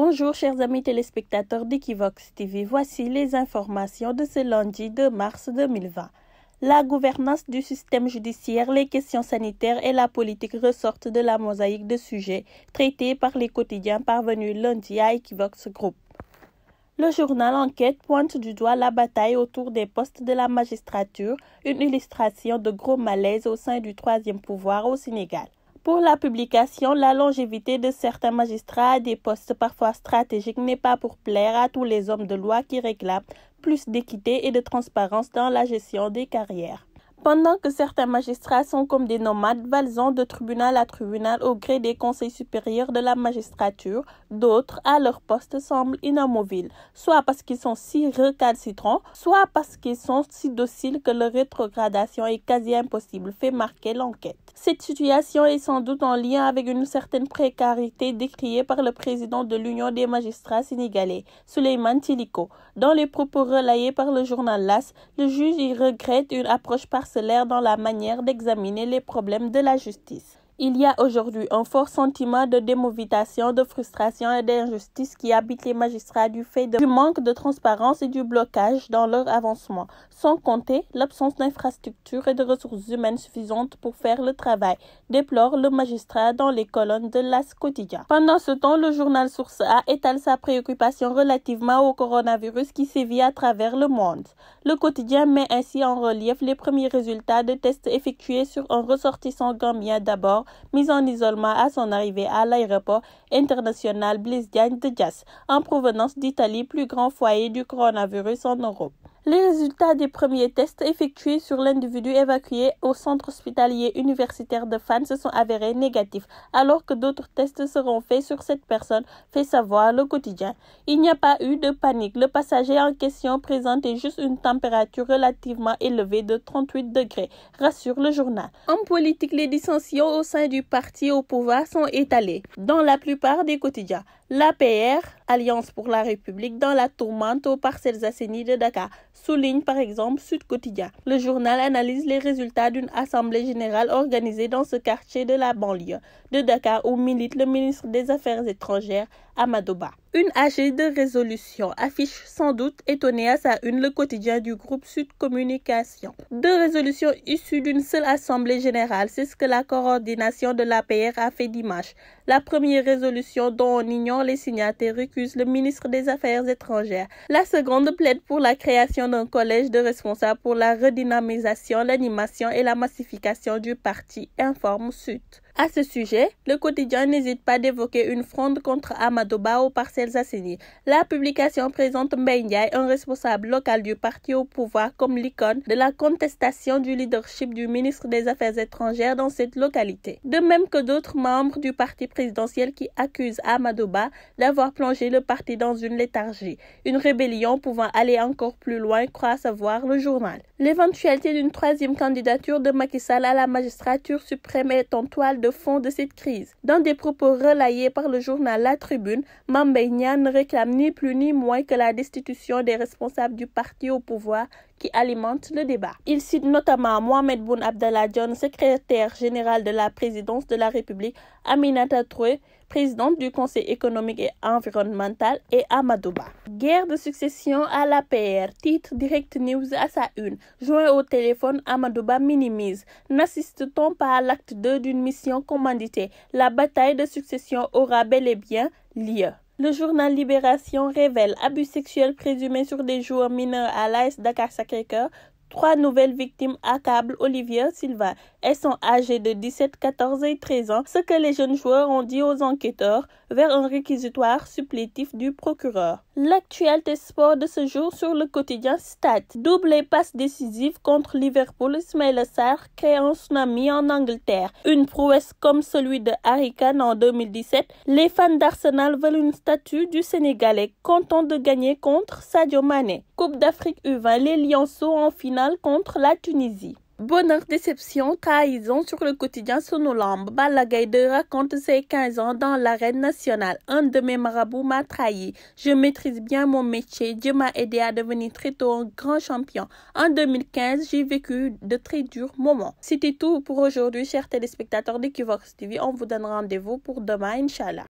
Bonjour chers amis téléspectateurs d'Equivox TV, voici les informations de ce lundi 2 mars 2020. La gouvernance du système judiciaire, les questions sanitaires et la politique ressortent de la mosaïque de sujets traités par les quotidiens parvenus lundi à Equivox Group. Le journal Enquête pointe du doigt la bataille autour des postes de la magistrature, une illustration de gros malaise au sein du troisième pouvoir au Sénégal. Pour la publication, la longévité de certains magistrats à des postes parfois stratégiques n'est pas pour plaire à tous les hommes de loi qui réclament plus d'équité et de transparence dans la gestion des carrières pendant que certains magistrats sont comme des nomades valsant de tribunal à tribunal au gré des conseils supérieurs de la magistrature, d'autres à leur poste semblent inamovibles, soit parce qu'ils sont si recalcitrants, soit parce qu'ils sont si dociles que leur rétrogradation est quasi impossible, fait marquer l'enquête. Cette situation est sans doute en lien avec une certaine précarité décriée par le président de l'Union des magistrats sénégalais, Suleiman Tiliko. Dans les propos relayés par le journal LAS, le juge y regrette une approche par dans la manière d'examiner les problèmes de la justice. Il y a aujourd'hui un fort sentiment de démovitation, de frustration et d'injustice qui habite les magistrats du fait du manque de transparence et du blocage dans leur avancement, sans compter l'absence d'infrastructures et de ressources humaines suffisantes pour faire le travail, déplore le magistrat dans les colonnes de l'As quotidien. Pendant ce temps, le journal Source A étale sa préoccupation relativement au coronavirus qui sévit à travers le monde. Le quotidien met ainsi en relief les premiers résultats de tests effectués sur un ressortissant gambien d'abord mis en isolement à son arrivée à l'aéroport international Blisdian de Jazz, en provenance d'Italie, plus grand foyer du coronavirus en Europe les résultats des premiers tests effectués sur l'individu évacué au centre hospitalier universitaire de Fan se sont avérés négatifs, alors que d'autres tests seront faits sur cette personne, fait savoir le quotidien. Il n'y a pas eu de panique. Le passager en question présentait juste une température relativement élevée de 38 degrés, rassure le journal. En politique, les dissensions au sein du parti au pouvoir sont étalées, dans la plupart des quotidiens. L'APR, Alliance pour la République, dans la tourmente aux parcelles assainies de Dakar, souligne par exemple Sud Quotidien. Le journal analyse les résultats d'une assemblée générale organisée dans ce quartier de la banlieue de Dakar où milite le ministre des Affaires étrangères Amadoba. Une AG de résolution affiche sans doute étonné à sa une le quotidien du groupe Sud Communication. Deux résolutions issues d'une seule assemblée générale, c'est ce que la coordination de l'APR a fait dimanche. La première résolution dont on ignore les signataires recuse le ministre des Affaires étrangères. La seconde plaide pour la création d'un collège de responsables pour la redynamisation, l'animation et la massification du parti, informe Sud. À ce sujet, le quotidien n'hésite pas d'évoquer une fronde contre Amadouba aux parcelles assainies. La publication présente Mbengiaï, un responsable local du parti au pouvoir, comme l'icône de la contestation du leadership du ministre des Affaires étrangères dans cette localité. De même que d'autres membres du parti présidentiel qui accusent Amadouba d'avoir plongé le parti dans une léthargie, une rébellion pouvant aller encore plus loin, croit savoir le journal. L'éventualité d'une troisième candidature de Macky Sall à la magistrature suprême est en toile de fond de cette crise. Dans des propos relayés par le journal La Tribune, Mambeignan ne réclame ni plus ni moins que la destitution des responsables du parti au pouvoir qui alimente le débat. Il cite notamment Mohamed Boun Abdallah John, secrétaire général de la présidence de la République, Aminata présidente du Conseil économique et environnemental, et Amadouba. Guerre de succession à la PR. titre Direct News à sa une. Joint au téléphone, Amadouba minimise. N'assiste-t-on pas à l'acte 2 d'une mission commanditée La bataille de succession aura bel et bien lieu. Le journal Libération révèle abus sexuels présumés sur des joueurs mineurs à l'AS Dakar Sacré-Cœur. Trois nouvelles victimes accablent Olivier Silva. Elles sont âgées de 17, 14 et 13 ans, ce que les jeunes joueurs ont dit aux enquêteurs vers un réquisitoire supplétif du procureur. L'actualité sport de ce jour sur le quotidien stat, Double passe décisive contre Liverpool, Ismail Sarr crée un tsunami en Angleterre. Une prouesse comme celui de Harry Kane en 2017, les fans d'Arsenal veulent une statue du Sénégalais content de gagner contre Sadio Mané. Coupe d'Afrique U20, les Lyonceaux en finale contre la Tunisie. Bonheur, déception, trahison sur le quotidien sonolambe. Balagaïde raconte ses 15 ans dans l'arène nationale. Un de mes marabouts m'a trahi. Je maîtrise bien mon métier. Dieu m'a aidé à devenir très tôt un grand champion. En 2015, j'ai vécu de très durs moments. C'était tout pour aujourd'hui, chers téléspectateurs d'Equivox TV. On vous donne rendez-vous pour demain, Inch'Allah.